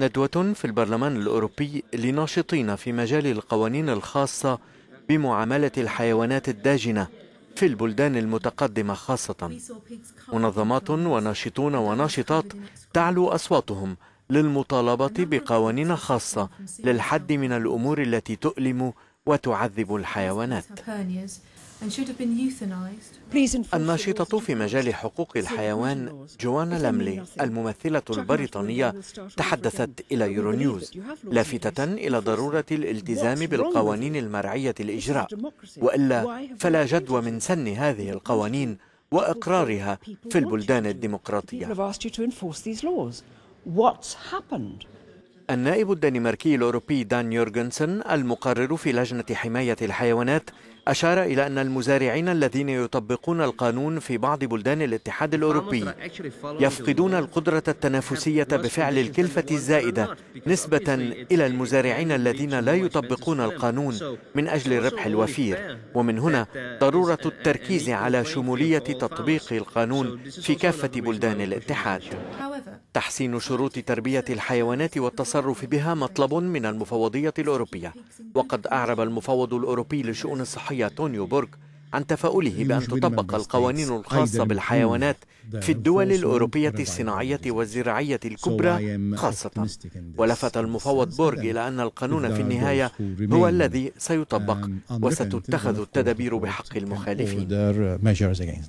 ندوة في البرلمان الأوروبي لناشطين في مجال القوانين الخاصة بمعاملة الحيوانات الداجنة في البلدان المتقدمة خاصة منظمات وناشطون وناشطات تعلو أصواتهم للمطالبة بقوانين خاصة للحد من الأمور التي تؤلم وتعذب الحيوانات الناشطة في مجال حقوق الحيوان جوانا لاملي الممثلة البريطانية تحدثت إلى يورونيوز لافتة إلى ضرورة الالتزام بالقوانين المرعية الإجراء وإلا فلا جدوى من سن هذه القوانين وإقرارها في البلدان الديمقراطية النائب الدنماركي الأوروبي دان يورغنسن المقرر في لجنة حماية الحيوانات أشار إلى أن المزارعين الذين يطبقون القانون في بعض بلدان الاتحاد الأوروبي يفقدون القدرة التنافسية بفعل الكلفة الزائدة نسبة إلى المزارعين الذين لا يطبقون القانون من أجل الربح الوفير ومن هنا ضرورة التركيز على شمولية تطبيق القانون في كافة بلدان الاتحاد تحسين شروط تربية الحيوانات والتصرف التصرف بها مطلب من المفوضية الأوروبية وقد أعرب المفوض الأوروبي للشؤون الصحية تونيو بورغ عن تفاؤله بأن تطبق القوانين الخاصة بالحيوانات في الدول الأوروبية الصناعية والزراعية الكبرى خاصة ولفت المفوض بورغ إلى أن القانون في النهاية هو الذي سيطبق um, وستتخذ التدابير بحق المخالفين